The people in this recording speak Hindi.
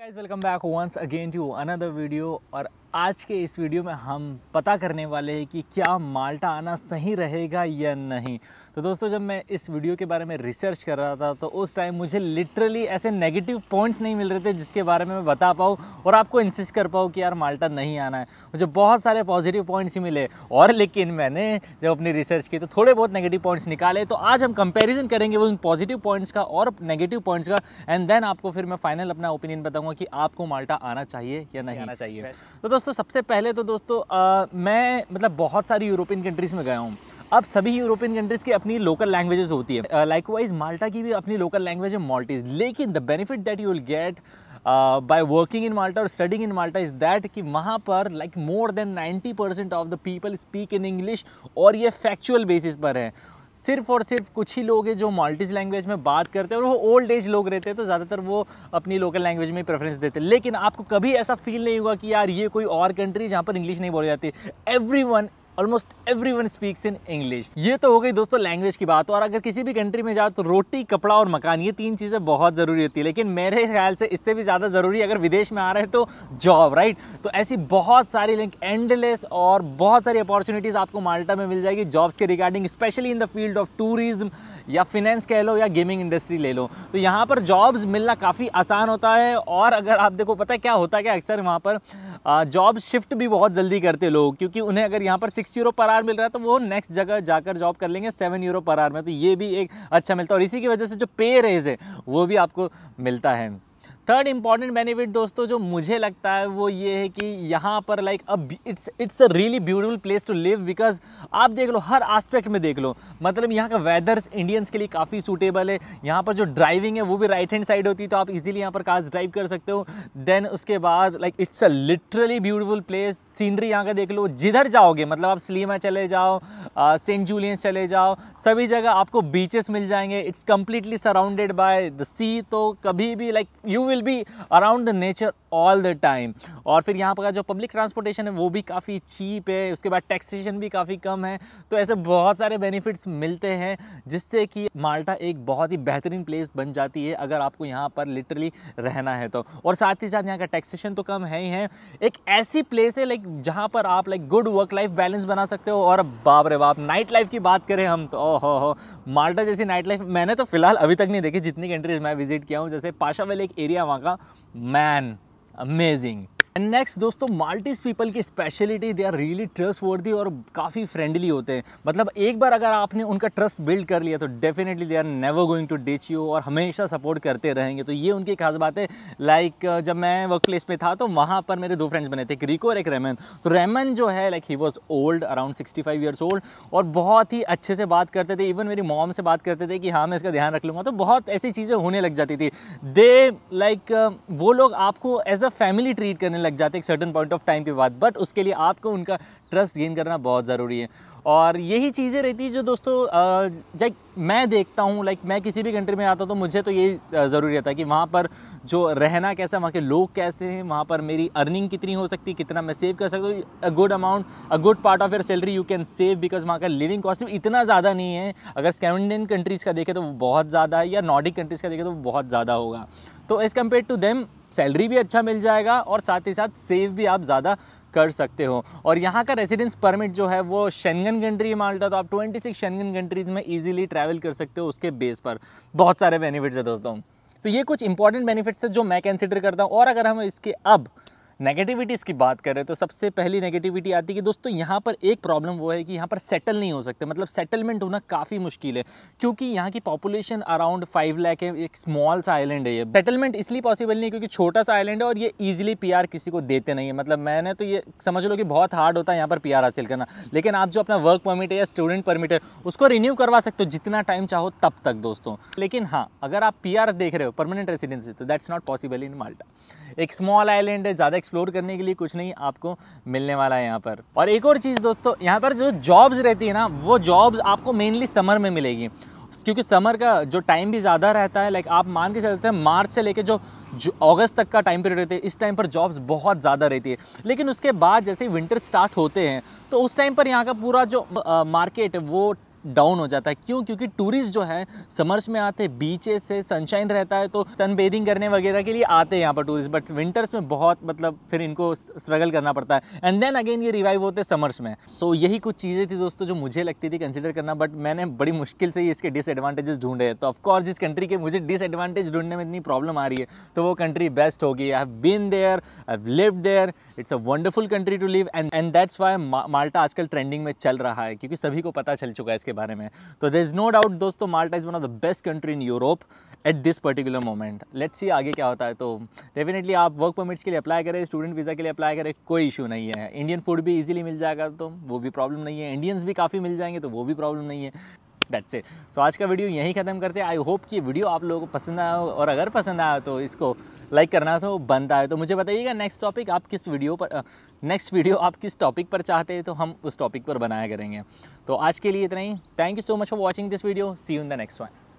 guys welcome back once again to another video और आज के इस वीडियो में हम पता करने वाले हैं कि क्या माल्टा आना सही रहेगा या नहीं तो दोस्तों जब मैं इस वीडियो के बारे में रिसर्च कर रहा था तो उस टाइम मुझे लिटरली ऐसे नेगेटिव पॉइंट्स नहीं मिल रहे थे जिसके बारे में मैं बता पाऊँ और आपको इंसिस्ट कर पाऊँ कि यार माल्टा नहीं आना है मुझे बहुत सारे पॉजिटिव पॉइंट्स ही मिले और लेकिन मैंने जब अपनी रिसर्च की तो थोड़े बहुत नेगेटिव पॉइंट्स निकाले तो आज हम कंपेरिजन करेंगे उन पॉजिटिव पॉइंट्स का और नेगेटिव पॉइंट्स का एंड देन आपको फिर मैं फाइनल अपना ओपिनियन बताऊँगा कि आपको माल्टा आना चाहिए या नहीं आना चाहिए तो दोस्तों सबसे पहले तो दोस्तों मैं मतलब बहुत सारी यूरोपियन कंट्रीज़ में गया हूँ अब सभी यूरोपियन कंट्रीज़ की अपनी लोकल लैंग्वेजेस होती है लाइक वाइज माल्टा की भी अपनी लोकल लैंग्वेज है मॉल्टीज लेकिन the benefit that you will get by working in Malta और studying in Malta is that कि वहाँ पर like more than 90 percent of the people speak in English और ये फैक्चुअल बेसिस पर है सिर्फ और सिर्फ कुछ ही लोग हैं जो माल्टीज लैंग्वेज में बात करते हैं और वो ओल्ड एज लोग रहते हैं तो ज़्यादातर वो अपनी लोकल लैंग्वेज में प्रेफरेंस देते हैं लेकिन आपको कभी ऐसा फील नहीं होगा कि यार ये कोई और कंट्री जहाँ पर इंग्लिश नहीं बोली जाती everyone almost everyone speaks in English ये तो हो गई दोस्तों लैंग्वेज की बात और अगर किसी भी कंट्री में जाओ तो रोटी कपड़ा और मकान ये तीन चीज़ें बहुत ज़रूरी होती है लेकिन मेरे ख्याल से इससे भी ज़्यादा ज़रूरी अगर विदेश में आ रहे तो जॉब राइट तो ऐसी बहुत सारी लिंक एंडलेस और बहुत सारी अपॉर्चुनिटीज़ आपको माल्टा में मिल जाएगी जॉब्स के regarding specially in the field of tourism या फिनेंस कह लो या गेमिंग इंडस्ट्री ले लो तो यहाँ पर जॉब्स मिलना काफ़ी आसान होता है और अगर आप देखो पता है क्या होता है क्या अक्सर वहाँ पर जॉब शिफ्ट भी बहुत जल्दी करते लोग क्योंकि उन्हें अगर यहाँ पर six six euro per hour मिल रहा है तो वो नेक्स्ट जगह जाकर जॉब कर लेंगे सेवन यूरो पर आर में तो ये भी एक अच्छा मिलता है और इसी की वजह से जो पे रेज है वो भी आपको मिलता है थर्ड इंपॉर्टेंट बेनिफिट दोस्तों जो मुझे लगता है वो ये है कि यहाँ पर लाइक अब it's it's a really beautiful place to live because आप देख लो हर एस्पेक्ट में देख लो मतलब यहाँ का वेदर्स इंडियंस के लिए काफ़ी सूटेबल है यहाँ पर जो ड्राइविंग है वो भी राइट हैंड साइड होती है तो आप इजीली यहाँ पर कार्स ड्राइव कर सकते हो देन उसके बाद like it's a literally beautiful place scenery यहाँ का देख लो जिधर जाओगे मतलब आप स्लीमा चले जाओ सेंट जूलियंस चले जाओ सभी जगह आपको बीचेस मिल जाएंगे it's completely surrounded by the sea तो कभी भी like you will will be around the nature all the time और फिर यहाँ पर जो पब्लिक ट्रांसपोर्टेशन है वो भी काफ़ी चीप है उसके बाद टैक्सेशन भी काफ़ी कम है तो ऐसे बहुत सारे बेनिफिट्स मिलते हैं जिससे कि माल्टा एक बहुत ही बेहतरीन प्लेस बन जाती है अगर आपको यहाँ पर लिटरली रहना है तो और साथ ही साथ यहाँ का टैक्सेशन तो कम है ही है एक ऐसी प्लेस है लाइक जहाँ पर आप like good work life balance बना सकते हो और बाप रे बाप नाइट लाइफ की बात करें हम तो ओ हो हो माल्टा जैसी नाइट लाइफ मैंने तो फिलहाल अभी तक नहीं देखी जितनी कंट्रीज मैं विजिट किया हूँ जैसे पाशा पाशावल एक एरिया वहाँ का मैन amazing एंड नेक्स्ट दोस्तों माल्टीज पीपल की speciality they are really trustworthy और काफ़ी फ्रेंडली होते हैं मतलब एक बार अगर आपने उनका ट्रस्ट बिल्ड कर लिया तो definitely they are never going to ditch you और हमेशा सपोर्ट करते रहेंगे तो ये उनकी खास बात है लाइक like, जब मैं वर्क प्लेस में था तो वहाँ पर मेरे दो फ्रेंड्स बने थे एक रिको और एक रेमन तो रेमन जो है like he was old around sixty five years old और बहुत ही अच्छे से बात करते थे इवन मेरी मॉम से बात करते थे कि हाँ मैं इसका ध्यान रख लूँगा तो बहुत ऐसी चीज़ें होने लग जाती थी दे लाइक like, वो लोग आपको एज अ फैमिली ट्रीट करने लग लग जाते एक सर्टन पॉइंट ऑफ टाइम के बाद बट उसके लिए आपको उनका ट्रस्ट गेन करना बहुत ज़रूरी है और यही चीज़ें रहती है जो दोस्तों लाइक मैं देखता हूँ लाइक मैं किसी भी कंट्री में आता हूँ तो मुझे तो ये ज़रूरी रहता है कि वहाँ पर जो रहना कैसा वहाँ के लोग कैसे हैं वहाँ पर मेरी अर्निंग कितनी हो सकती है कितना मैं सेव कर सकता हूँ a good amount a good part of your salary you can save because वहाँ का लिविंग कॉस्ट इतना ज़्यादा नहीं है अगर स्कैंडियन कंट्रीज़ का देखें तो वो बहुत ज़्यादा है या नॉर्डिक कंट्रीज़ का देखें तो वो बहुत ज़्यादा होगा तो as compare to them salary भी अच्छा मिल जाएगा और साथ ही साथ सेव भी आप ज़्यादा कर सकते हो और यहाँ का रेजिडेंस परमिट जो है वो शेंगन कंट्री माल्टा तो आप 26 शेंगन कंट्रीज़ में इजीली ट्रैवल कर सकते हो उसके बेस पर बहुत सारे बेनिफिट्स है दोस्तों तो ये कुछ इंपॉर्टेंट बेनिफिट्स थे जो मैं कंसिडर करता हूँ और अगर हम इसके अब नेगेटिविटीज़ की बात करें तो सबसे पहली नेगेटिविटी आती है कि दोस्तों यहाँ पर एक प्रॉब्लम वो है कि यहाँ पर सेटल नहीं हो सकते मतलब सेटलमेंट होना काफ़ी मुश्किल है क्योंकि यहाँ की पॉपुलेशन अराउंड फाइव लैक है एक स्मॉल सा आइलैंड है ये सेटलमेंट इसलिए पॉसिबल नहीं है क्योंकि छोटा सा आइलैंड है और ये ईजिली पी किसी को देते नहीं है मतलब मैंने तो ये समझ लो कि बहुत हार्ड होता है यहाँ पर पी हासिल करना लेकिन आप जो अपना वर्क परमिट है या स्टूडेंट परमिट है उसको रिन्यू करवा सकते हो जितना टाइम चाहो तब तक दोस्तों लेकिन हाँ अगर आप पी देख रहे हो परमानेंट रेसिडेंसी तो that's not possible in Malta एक स्मॉल आइलैंड है ज़्यादा एक्सप्लोर करने के लिए कुछ नहीं आपको मिलने वाला है यहाँ पर और एक और चीज़ दोस्तों यहाँ पर जो जॉब्स रहती है ना वो जॉब्स आपको मेनली समर में मिलेगी क्योंकि समर का जो टाइम भी ज़्यादा रहता है लाइक आप मान के चलते हैं मार्च से लेके जो अगस्त तक का टाइम पीरियड रहता है इस टाइम पर जॉब्स बहुत ज़्यादा रहती है लेकिन उसके बाद जैसे ही विंटर स्टार्ट होते हैं तो उस टाइम पर यहाँ का पूरा जो मार्केट वो डाउन हो जाता है क्यों क्योंकि टूरिस्ट जो है समर्स में आते हैं बीचेस से सनशाइन रहता है तो सन बेदिंग करने वगैरह के लिए आते हैं यहाँ पर टूरिस्ट बट विंटर्स में बहुत मतलब फिर इनको स्ट्रगल करना पड़ता है एंड देन अगेन ये रिवाइव होते हैं समर्स में सो so, यही कुछ चीज़ें थी दोस्तों जो मुझे लगती थी कंसिडर करना बट मैंने बड़ी मुश्किल से ही इसके डिसएडवांटेजेस ढूंढे तो ऑफकोर्स जिस कंट्री के मुझे डिसएडवांटेज ढूंढने में इतनी प्रॉब्लम आ रही है तो वो कंट्री बेस्ट होगी I have been there I have live there it's a wonderful country to live and and that's why Malta आजकल ट्रेंडिंग में चल रहा है क्योंकि सभी को पता चल चुका है इसके के बारे में तो देर इज़ नो डाउट दोस्तों Malta is one of the best country in Europe at this particular moment let's see आगे क्या होता है तो डेफिनेटली आप वर्क परमिट्स के लिए अप्लाई करें स्टूडेंट वीज़ा के लिए अप्लाई करें कोई इशू नहीं है इंडियन फूड भी ईजिली मिल जाएगा तो वो भी प्रॉब्लम नहीं है इंडियंस भी काफ़ी मिल जाएंगे तो वो भी प्रॉब्लम नहीं है दैट्स इट सो आज का वीडियो यहीं ख़त्म करते हैं आई होप कि वीडियो आप लोगों को पसंद आया हो और अगर पसंद आया तो इसको लाइक करना तो बनता है तो मुझे बताइएगा नेक्स्ट टॉपिक आप किस वीडियो पर नेक्स्ट वीडियो आप किस टॉपिक पर चाहते हैं तो हम उस टॉपिक पर बनाया करेंगे तो आज के लिए इतना ही thank you so much for watching this video see you in the next one